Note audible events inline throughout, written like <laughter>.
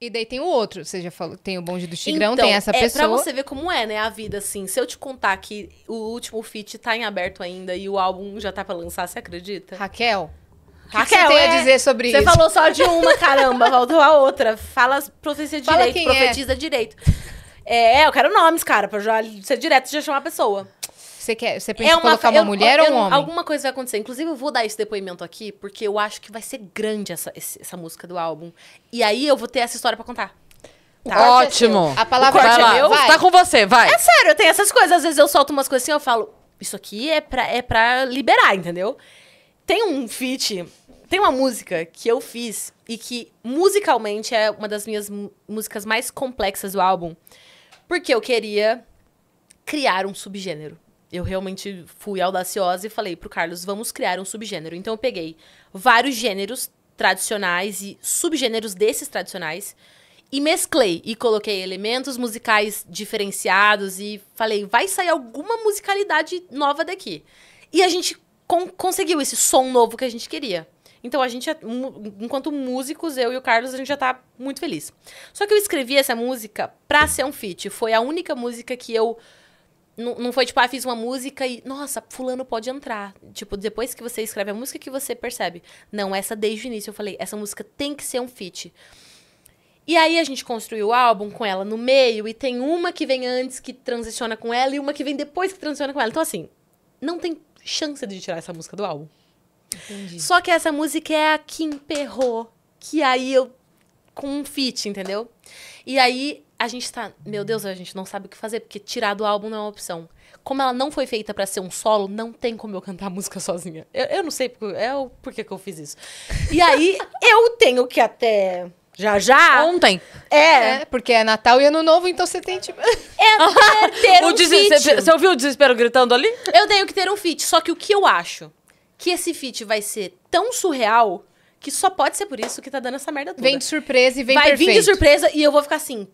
E daí tem o outro, você já falou, tem o bonde do Tigrão, então, tem essa é pessoa. Pra você ver como é, né, a vida, assim. Se eu te contar que o último feat tá em aberto ainda e o álbum já tá pra lançar, você acredita? Raquel? O que, Raquel, que você tem é... a dizer sobre você isso? Você falou só de uma, caramba, <laughs> faltou a outra. Fala profecia Fala quem é. profetiza é. direito. É, eu quero nomes, cara, pra já ser direto já chamar a pessoa. Você quer, você pensa é uma, colocar uma eu, mulher eu, ou um homem? Alguma coisa vai acontecer. Inclusive, eu vou dar esse depoimento aqui, porque eu acho que vai ser grande essa, essa música do álbum. E aí eu vou ter essa história para contar. Tá. Ótimo. É a palavra vai é lá. meu. Vai. Tá com você, vai. É sério, eu tenho essas coisas. Às vezes eu solto umas coisas assim, eu falo, isso aqui é pra, é pra liberar, entendeu? Tem um feat, tem uma música que eu fiz e que musicalmente é uma das minhas músicas mais complexas do álbum, porque eu queria criar um subgênero eu realmente fui audaciosa e falei pro Carlos, vamos criar um subgênero. Então eu peguei vários gêneros tradicionais e subgêneros desses tradicionais e mesclei e coloquei elementos musicais diferenciados e falei, vai sair alguma musicalidade nova daqui. E a gente con conseguiu esse som novo que a gente queria. Então a gente, é enquanto músicos, eu e o Carlos, a gente já tá muito feliz. Só que eu escrevi essa música pra ser um feat. Foi a única música que eu não, não foi tipo, ah, fiz uma música e, nossa, fulano pode entrar. Tipo, depois que você escreve a música que você percebe. Não, essa desde o início eu falei, essa música tem que ser um feat. E aí a gente construiu o álbum com ela no meio, e tem uma que vem antes que transiciona com ela, e uma que vem depois que transiciona com ela. Então, assim, não tem chance de tirar essa música do álbum. Entendi. Só que essa música é a Kim Perro, que aí eu. com um feat, entendeu? E aí a gente tá, meu Deus, a gente não sabe o que fazer, porque tirar do álbum não é uma opção. Como ela não foi feita para ser um solo, não tem como eu cantar a música sozinha. Eu, eu não sei porque, é o, porquê que eu fiz isso. E aí, <laughs> eu tenho que até já já. Ontem. É. é. Porque é Natal e Ano Novo, então você tem tipo. <laughs> É <laughs> ter um feat. Você ouviu o desespero gritando ali? Eu tenho que ter um feat. Só que o que eu acho? Que esse feat vai ser tão surreal que só pode ser por isso que tá dando essa merda toda. Vem de surpresa e vem vai perfeito. Vai vir de surpresa e eu vou ficar assim,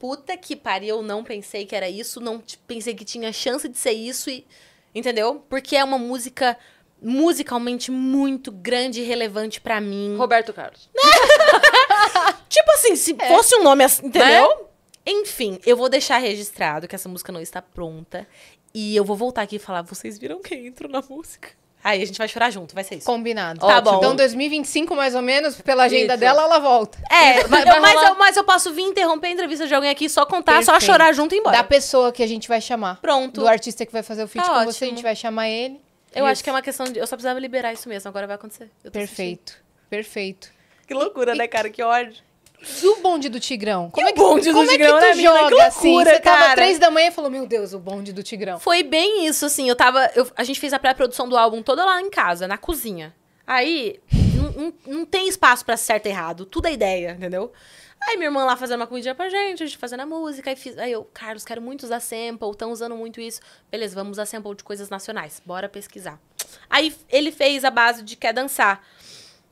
puta que pariu, não pensei que era isso, não pensei que tinha chance de ser isso e entendeu? Porque é uma música musicalmente muito grande e relevante para mim. Roberto Carlos. Né? <laughs> tipo assim, se é. fosse um nome assim, entendeu? Né? Enfim, eu vou deixar registrado que essa música não está pronta e eu vou voltar aqui e falar, vocês viram quem entrou na música? Aí a gente vai chorar junto, vai ser isso. Combinado. Tá Ótimo. bom. Então, 2025, mais ou menos, pela agenda isso. dela, ela volta. É, vai, vai mas, eu, mas, eu, posso vir interromper a entrevista de alguém aqui, só contar, Perfeito. só chorar junto e embora. Da pessoa que a gente vai chamar. Pronto. Do artista que vai fazer o feat tá com ótimo. você, a gente vai chamar ele. Eu isso. acho que é uma questão de. Eu só precisava liberar isso mesmo, agora vai acontecer. Perfeito. Assistindo. Perfeito. Que loucura, né, e, né, cara? Que ódio o bonde do Tigrão. Como e é que, o bonde como do como Tigrão, é que tu joga, assim? Você cara. tava três da manhã e falou, meu Deus, o bonde do Tigrão. Foi bem isso, assim. Eu tava. Eu, a gente fez a pré-produção do álbum toda lá em casa, na cozinha. Aí, não, tem espaço para certo e errado. Tudo é ideia, entendeu? Aí minha irmã lá fazendo uma comidinha pra gente, a gente fazendo a música. Aí, fiz, aí eu, Carlos, quero muito usar sample, estão usando muito isso. Beleza, vamos usar sample de coisas nacionais. Bora pesquisar. Aí ele fez a base de Quer Dançar.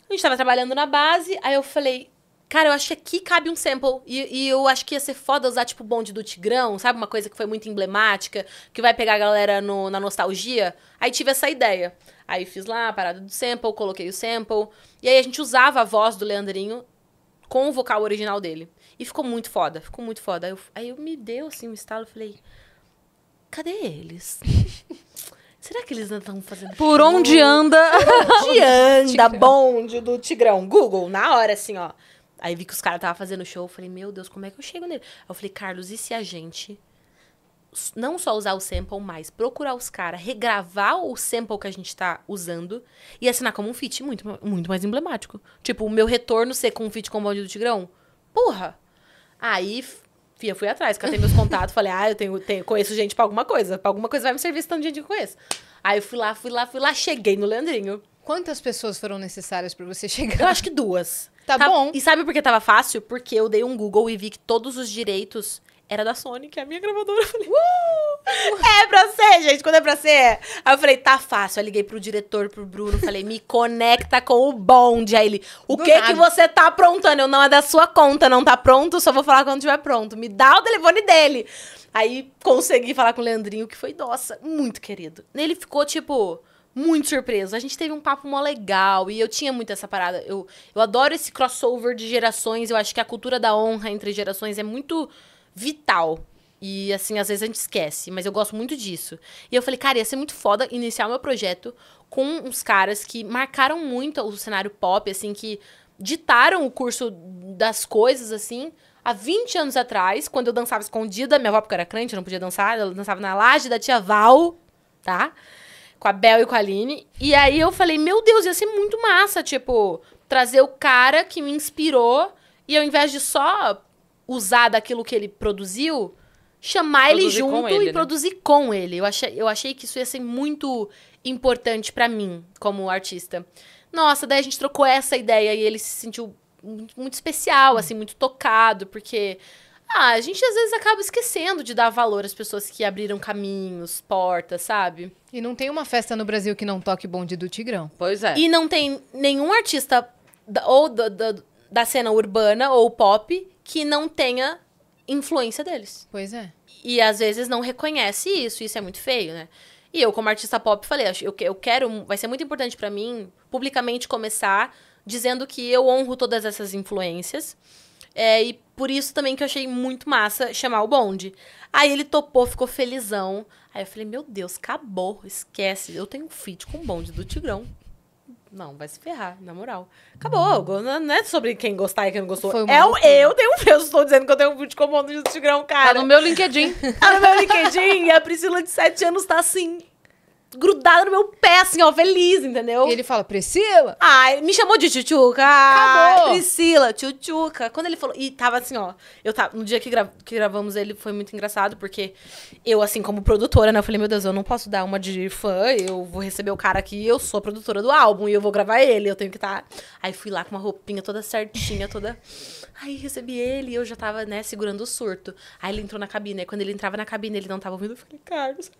A gente tava trabalhando na base, aí eu falei, Cara, eu acho que aqui cabe um sample. E, e, eu acho que ia ser foda usar, tipo, bonde do Tigrão, sabe? Uma coisa que foi muito emblemática, que vai pegar a galera no, na nostalgia. Aí tive essa ideia. Aí fiz lá a parada do sample, coloquei o sample. E aí a gente usava a voz do Leandrinho com o vocal original dele. E ficou muito foda, ficou muito foda. Aí eu, aí eu me deu, assim, um estalo, falei... Cadê eles? <laughs> Será que eles não estão fazendo? Por onde anda? Por onde <laughs> anda, bonde do Tigrão? Google, na hora, assim, ó. Aí vi que os caras estavam fazendo show, eu falei, meu Deus, como é que eu chego nele? Aí eu falei, Carlos, e se a gente não só usar o sample, mas procurar os caras, regravar o sample que a gente tá usando e assinar como um feat muito, muito mais emblemático. Tipo, o meu retorno ser com um feat com o bonde do Tigrão. Porra! Aí, fia, fui atrás, catei meus contatos, falei, ah, eu tenho, tenho, conheço gente pra alguma coisa, pra alguma coisa vai me servir tanto de gente que eu conheço. Aí eu fui lá, fui lá, fui lá, cheguei no Leandrinho. Quantas pessoas foram necessárias para você <laughs> chegar? Eu acho que duas. Tá, tá bom. E sabe por que tava fácil? Porque eu dei um Google e vi que todos os direitos era da Sony, que é a minha gravadora. Eu falei, uh! É pra ser, gente, quando é pra ser? Aí eu falei, tá fácil. Aí liguei pro diretor, pro Bruno, falei, me conecta com o bonde. Aí ele, o que que você tá aprontando? Eu, não, é da sua conta, não tá pronto, só vou falar quando tiver pronto. Me dá o telefone dele. Aí consegui falar com o Leandrinho, que foi, nossa, muito querido. Ele ficou, tipo, muito surpreso. A gente teve um papo mó legal e eu tinha muito essa parada. Eu, eu adoro esse crossover de gerações. Eu acho que a cultura da honra entre gerações é muito vital. E assim, às vezes a gente esquece, mas eu gosto muito disso. E eu falei, cara, ia ser muito foda iniciar o meu projeto com uns caras que marcaram muito o cenário pop, assim, que ditaram o curso das coisas, assim. Há 20 anos atrás, quando eu dançava escondida, minha avó, porque era crente, eu não podia dançar, eu dançava na laje da tia Val, tá? com a Bel e com a Aline. E aí eu falei, meu Deus, ia ser muito massa, tipo, trazer o cara que me inspirou e ao invés de só usar daquilo que ele produziu, chamar produzir ele junto ele, e né? produzir com ele. Eu achei, eu achei que isso ia ser muito importante para mim, como artista. Nossa, daí a gente trocou essa ideia e ele se sentiu muito, muito especial, assim, muito tocado, porque ah, a gente às vezes acaba esquecendo de dar valor às pessoas que abriram caminhos, portas, sabe? E não tem uma festa no Brasil que não toque bonde do Tigrão. Pois é. E não tem nenhum artista da, ou da, da, da cena urbana ou pop que não tenha influência deles. Pois é. E às vezes não reconhece isso, isso é muito feio, né? E eu, como artista pop, falei, eu, eu quero, vai ser muito importante para mim, publicamente começar dizendo que eu honro todas essas influências. É, e por isso também que eu achei muito massa chamar o bonde. Aí ele topou, ficou felizão. Aí eu falei, meu Deus, acabou, esquece. Eu tenho um feat com o bonde do Tigrão. Não, vai se ferrar, na moral. Acabou, hum. é, não é sobre quem gostar e quem não gostou. Foi é o, eu tenho um eu estou dizendo que eu tenho um vídeo com o bonde do Tigrão, tá cara. Tá no meu LinkedIn. <laughs> tá no meu LinkedIn e a Priscila de 7 anos tá assim grudada no meu pé, assim, ó, feliz, entendeu? E ele fala, Priscila? ai me chamou de Tchutchuca. Acabou. Priscila, Tchutchuca. Quando ele falou. E tava assim, ó. Eu tava, no dia que, gra... que gravamos ele foi muito engraçado, porque eu, assim, como produtora, né? Eu falei, meu Deus, eu não posso dar uma de fã, eu vou receber o cara aqui, eu sou a produtora do álbum e eu vou gravar ele, eu tenho que estar. Tá... Aí fui lá com uma roupinha toda certinha, toda. Aí recebi ele e eu já tava, né, segurando o surto. Aí ele entrou na cabine. e quando ele entrava na cabine, ele não tava ouvindo. Eu falei, Carlos,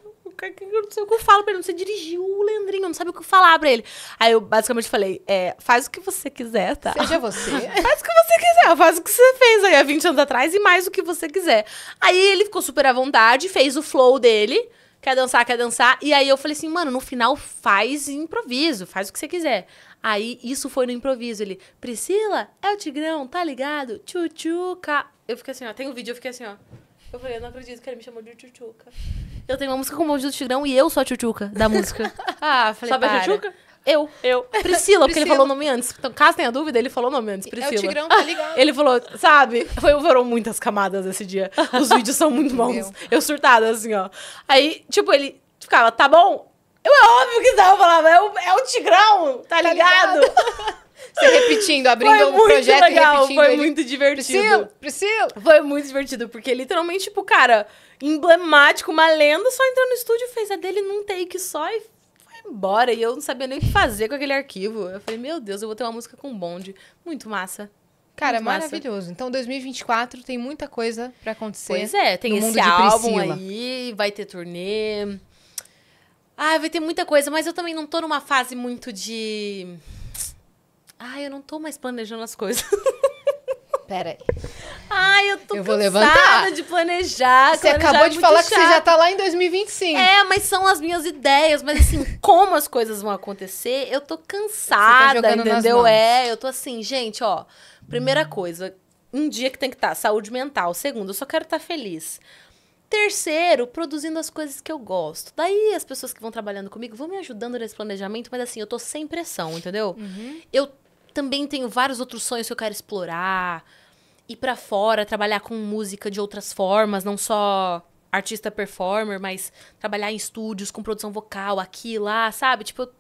que eu não sei o que eu falo pra ele, não sei dirigir o Leandrinho, não sabe o que falar pra ele. Aí eu basicamente falei, é, faz o que você quiser, tá? Seja você. <laughs> faz o que você quiser, faz o que você fez aí há 20 anos atrás e mais o que você quiser. Aí ele ficou super à vontade, fez o flow dele, quer dançar, quer dançar. E aí eu falei assim, mano, no final faz improviso, faz o que você quiser. Aí isso foi no improviso. Ele, Priscila, é o Tigrão, tá ligado? Tchutchuca. Eu fiquei assim, ó, tem um vídeo, eu fiquei assim, ó. Eu falei, eu não acredito que ele me chamou de tchutchuca. Eu tenho uma música com o Monte do Tigrão e eu sou a Tchutchuca da <laughs> música. ah, falei, Sabe para. a Tchutchuca? Eu. Eu. Priscila, <laughs> Priscila, porque ele falou o nome antes. Então, caso tenha dúvida, ele falou o nome antes, Priscila. É o Tigrão, tá ligado? ele falou, sabe? Foi, foram muitas camadas esse dia. Os vídeos são muito bons. Meu. Eu surtada, assim, ó. Aí, tipo, ele ficava, tá bom? Eu, é óbvio que tava falando, é o, é o Tigrão, tá ligado? Tá ligado? <laughs> Você repetindo, abrindo um projeto legal, e repetindo. Foi ele... muito divertido. Priscila, Foi muito divertido, porque literalmente, tipo, cara, emblemático, uma lenda, só entrou no estúdio, fez a dele num take só e foi embora. E eu não sabia nem o que fazer com aquele arquivo. Eu falei, meu Deus, eu vou ter uma música com bonde. Muito massa. Cara, Muito maravilhoso. Massa. Então, 2024 tem muita coisa para acontecer. Pois é, tem esse álbum aí, vai ter turnê. Ah, vai ter muita coisa, mas eu também não tô numa fase muito de Ai, eu não tô mais planejando as coisas. <laughs> Pera aí. Ai, eu tô eu vou levantar. de planejar. Você planejar acabou é de falar chato. que você já tá lá em 2025. É, mas são as minhas ideias. Mas assim, <laughs> como as coisas vão acontecer, eu tô cansada, tá entendeu? É, eu tô assim, gente, ó. Primeira coisa, um dia que tem que estar, tá, saúde mental. Segundo, eu só quero estar tá feliz. Terceiro, produzindo as coisas que eu gosto. Daí as pessoas que vão trabalhando comigo vão me ajudando nesse planejamento, mas assim, eu tô sem pressão, entendeu? Uhum. Eu também tenho vários outros sonhos que eu quero explorar, ir para fora, trabalhar com música de outras formas, não só artista performer, mas trabalhar em estúdios com produção vocal aqui lá, sabe? Tipo, eu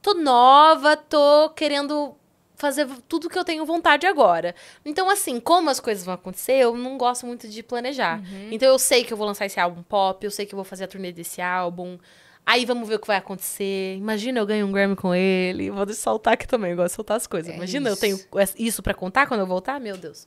tô nova, tô querendo fazer tudo que eu tenho vontade agora. Então, assim, como as coisas vão acontecer, eu não gosto muito de planejar. Uhum. Então, eu sei que eu vou lançar esse álbum pop, eu sei que eu vou fazer a turnê desse álbum. Aí vamos ver o que vai acontecer. Imagina eu ganho um Grammy com ele. Vou soltar aqui também, eu gosto de soltar as coisas. É Imagina isso. eu tenho isso para contar quando eu voltar? Meu Deus.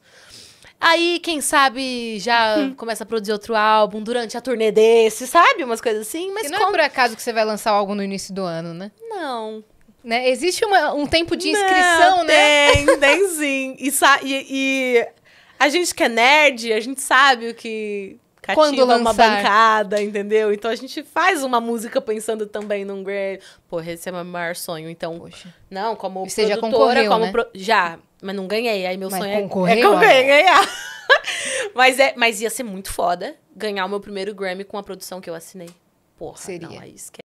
Aí, quem sabe, já hum. <laughs> começa a produzir outro álbum durante a turnê desse, sabe? Umas coisas assim. Mas e não é por acaso que você vai lançar algo no início do ano, né? Não. Né? Existe uma, um tempo de inscrição, não, né? Tem, <laughs> tem sim. E, e, e a gente que é nerd, a gente sabe o que cativa Quando lançar. uma bancada, entendeu? Então a gente faz uma música pensando também num Grammy. Porra, esse é o meu maior sonho. Então, Poxa. não, como Você já concorreu, como né? pro... já, mas não ganhei. Aí meu mas sonho é- concorreu, é, concorrer, é ganhar. <laughs> mas é, mas ia ser muito foda ganhar o meu primeiro Grammy com a produção que eu assinei. Porra, Seria. não, aí esquece.